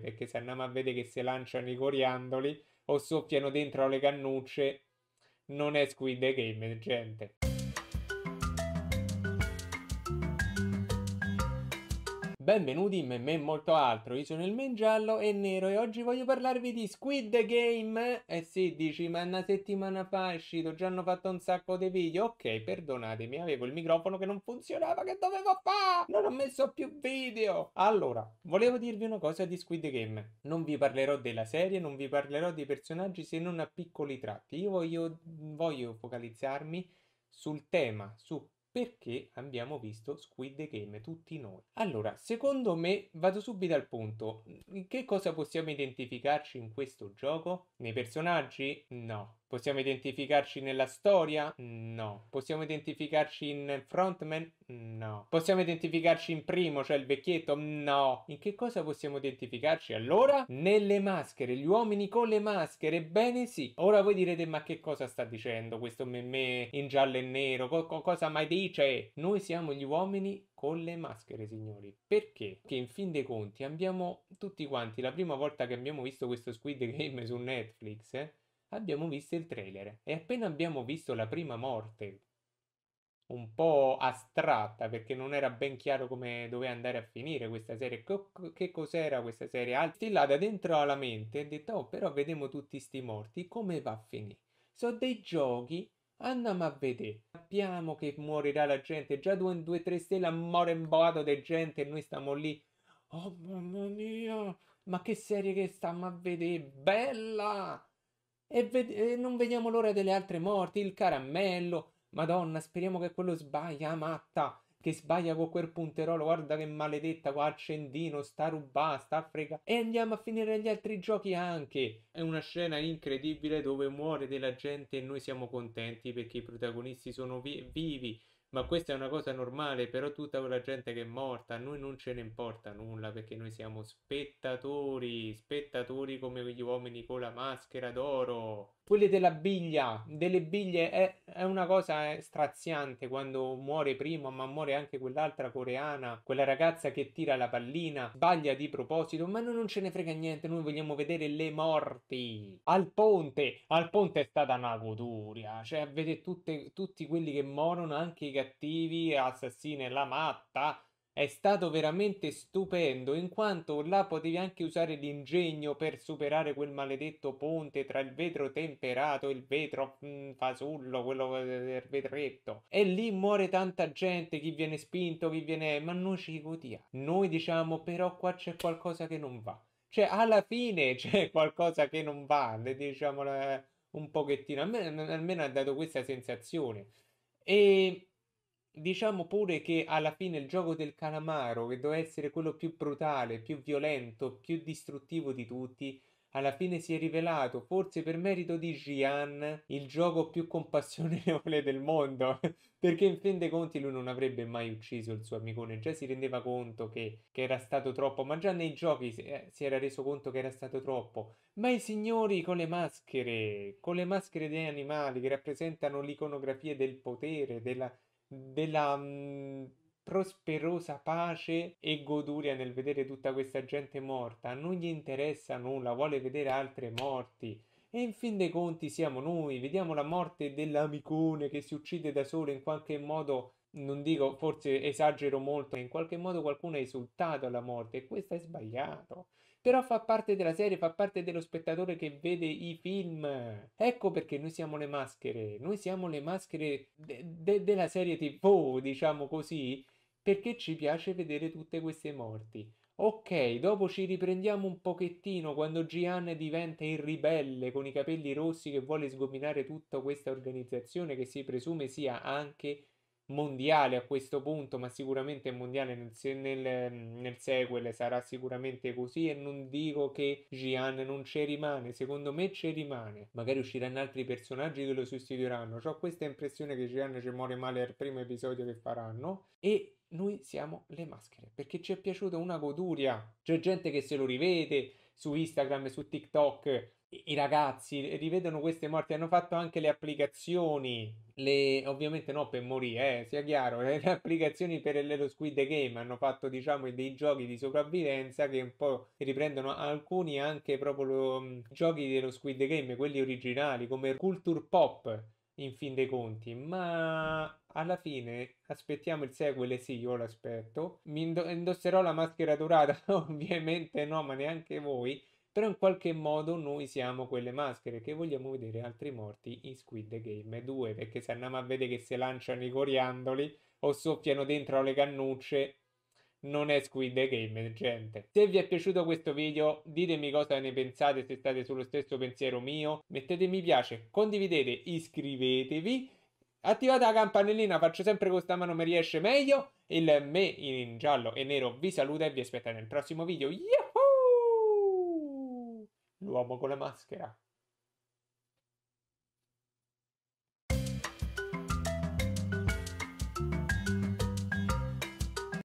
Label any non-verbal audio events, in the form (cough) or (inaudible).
perché se andiamo a vedere che se lanciano i coriandoli o soffiano dentro le cannucce non è Squid Game, gente. Benvenuti in me e molto altro, io sono il giallo e Nero e oggi voglio parlarvi di Squid Game Eh sì, dici ma una settimana fa è uscito, già hanno fatto un sacco di video Ok, perdonatemi, avevo il microfono che non funzionava, che dovevo fare? Non ho messo più video Allora, volevo dirvi una cosa di Squid Game Non vi parlerò della serie, non vi parlerò dei personaggi se non a piccoli tratti Io voglio, voglio focalizzarmi sul tema, su perché abbiamo visto Squid Game tutti noi. Allora, secondo me, vado subito al punto. In che cosa possiamo identificarci in questo gioco? Nei personaggi? No. Possiamo identificarci nella storia? No. Possiamo identificarci in frontman? No. Possiamo identificarci in primo, cioè il vecchietto? No. In che cosa possiamo identificarci allora? Nelle maschere, gli uomini con le maschere, bene sì. Ora voi direte ma che cosa sta dicendo questo meme in giallo e nero? Co- cosa mai dice? Noi siamo gli uomini con le maschere, signori. Perché? Che in fin dei conti abbiamo tutti quanti, la prima volta che abbiamo visto questo Squid Game su Netflix, eh? abbiamo visto il trailer e appena abbiamo visto la prima morte, un po' astratta perché non era ben chiaro come doveva andare a finire questa serie, co- che cos'era questa serie, altillata dentro alla mente e detto oh però vediamo tutti questi morti, come va a finire? Sono dei giochi, andiamo a vedere, sappiamo che morirà la gente, già 2-3 stelle muore un boato di gente e noi stiamo lì, oh mamma mia, ma che serie che stiamo a vedere, bella! E, ved- e non vediamo l'ora delle altre morti, il caramello. Madonna, speriamo che quello sbaglia, matta. Che sbaglia con quel punterolo, guarda che maledetta, qua accendino, sta rubà, sta frega. E andiamo a finire gli altri giochi anche. È una scena incredibile dove muore della gente e noi siamo contenti perché i protagonisti sono vi- vivi ma questa è una cosa normale, però tutta quella gente che è morta, a noi non ce ne importa nulla perché noi siamo spettatori, spettatori come gli uomini con la maschera d'oro. Quelle della biglia, delle biglie è, è una cosa eh, straziante quando muore prima, ma muore anche quell'altra coreana, quella ragazza che tira la pallina, sbaglia di proposito, ma noi non ce ne frega niente, noi vogliamo vedere le morti. Al ponte, al ponte è stata una goduria, cioè vedete tutte, tutti quelli che morono, anche i cattivi cattivi, assassine la matta. È stato veramente stupendo, in quanto là potevi anche usare l'ingegno per superare quel maledetto ponte tra il vetro temperato e il vetro mh, mm, fasullo, quello eh, del vetretto. E lì muore tanta gente, chi viene spinto, chi viene... ma noi ci votiamo. Noi diciamo però qua c'è qualcosa che non va. Cioè alla fine (laughs) c'è qualcosa che non va, diciamo un pochettino, almeno, almeno ha dato questa sensazione. E Diciamo pure che alla fine il gioco del calamaro, che doveva essere quello più brutale, più violento, più distruttivo di tutti, alla fine si è rivelato, forse per merito di Gian, il gioco più compassionevole del mondo. (laughs) Perché in fin dei conti lui non avrebbe mai ucciso il suo amicone, già si rendeva conto che, che era stato troppo, ma già nei giochi si, eh, si era reso conto che era stato troppo. Ma i signori con le maschere, con le maschere dei animali che rappresentano l'iconografia del potere, della della mh, mm, prosperosa pace e goduria nel vedere tutta questa gente morta. Non gli interessa nulla, vuole vedere altre morti. E in fin dei conti siamo noi, vediamo la morte dell'amicone che si uccide da solo in qualche modo non dico, forse esagero molto, in qualche modo qualcuno ha esultato alla morte e questo è sbagliato. Però fa parte della serie, fa parte dello spettatore che vede i film. Ecco perché noi siamo le maschere, noi siamo le maschere de- de- della serie TV, diciamo così, perché ci piace vedere tutte queste morti. Ok, dopo ci riprendiamo un pochettino quando Gian diventa il ribelle con i capelli rossi che vuole sgominare tutta questa organizzazione che si presume sia anche mondiale a questo punto, ma sicuramente mondiale nel, nel, nel sequel sarà sicuramente così e non dico che Gian non ci rimane, secondo me ci rimane. Magari usciranno altri personaggi che lo sostituiranno. Ho questa impressione che Gian ci muore male al primo episodio che faranno e noi siamo le maschere perché ci è piaciuta una goduria. C'è gente che se lo rivede su Instagram, e su TikTok i ragazzi rivedono queste morti, hanno fatto anche le applicazioni, le, ovviamente no per morire, eh, sia chiaro, (laughs) le applicazioni per lo Squid Game hanno fatto diciamo dei giochi di sopravvivenza che un po' riprendono alcuni anche proprio lo, mh, giochi dello Squid Game, quelli originali come Culture Pop in fin dei conti, ma alla fine aspettiamo il sequel e sì, io l'aspetto. Mi indosserò la maschera dorata? (laughs) ovviamente no, ma neanche voi però in qualche modo noi siamo quelle maschere che vogliamo vedere altri morti in Squid Game 2 perché se andiamo a vedere che si lanciano i coriandoli o soffiano dentro le cannucce non è Squid Game gente se vi è piaciuto questo video ditemi cosa ne pensate se state sullo stesso pensiero mio mettete mi piace condividete iscrivetevi attivate la campanellina faccio sempre con sta mano mi riesce meglio il me in giallo e nero vi saluta e vi aspetta nel prossimo video Yahoo! l'uomo con la maschera.